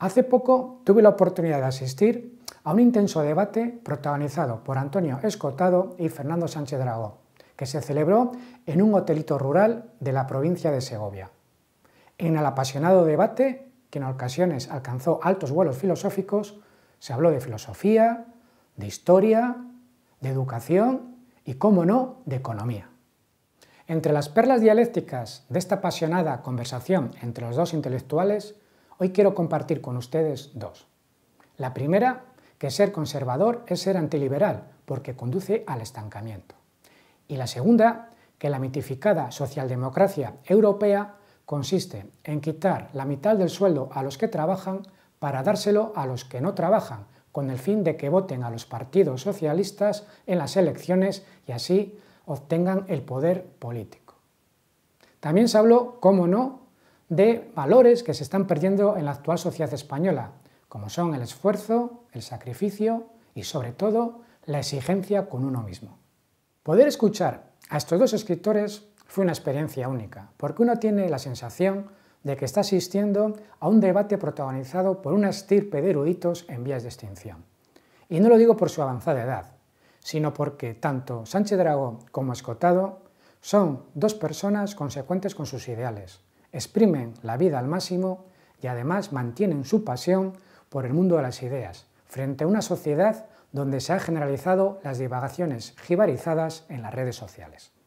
Hace poco tuve la oportunidad de asistir a un intenso debate protagonizado por Antonio Escotado y Fernando Sánchez Dragó, que se celebró en un hotelito rural de la provincia de Segovia. En el apasionado debate, que en ocasiones alcanzó altos vuelos filosóficos, se habló de filosofía, de historia, de educación y, cómo no, de economía. Entre las perlas dialécticas de esta apasionada conversación entre los dos intelectuales Hoy quiero compartir con ustedes dos. La primera, que ser conservador es ser antiliberal, porque conduce al estancamiento. Y la segunda, que la mitificada socialdemocracia europea consiste en quitar la mitad del sueldo a los que trabajan para dárselo a los que no trabajan, con el fin de que voten a los partidos socialistas en las elecciones y así obtengan el poder político. También se habló, cómo no, de valores que se están perdiendo en la actual sociedad española, como son el esfuerzo, el sacrificio y sobre todo la exigencia con uno mismo. Poder escuchar a estos dos escritores fue una experiencia única, porque uno tiene la sensación de que está asistiendo a un debate protagonizado por una estirpe de eruditos en vías de extinción. Y no lo digo por su avanzada edad, sino porque tanto Sánchez Dragó como Escotado son dos personas consecuentes con sus ideales, exprimen la vida al máximo y además mantienen su pasión por el mundo de las ideas, frente a una sociedad donde se han generalizado las divagaciones jibarizadas en las redes sociales.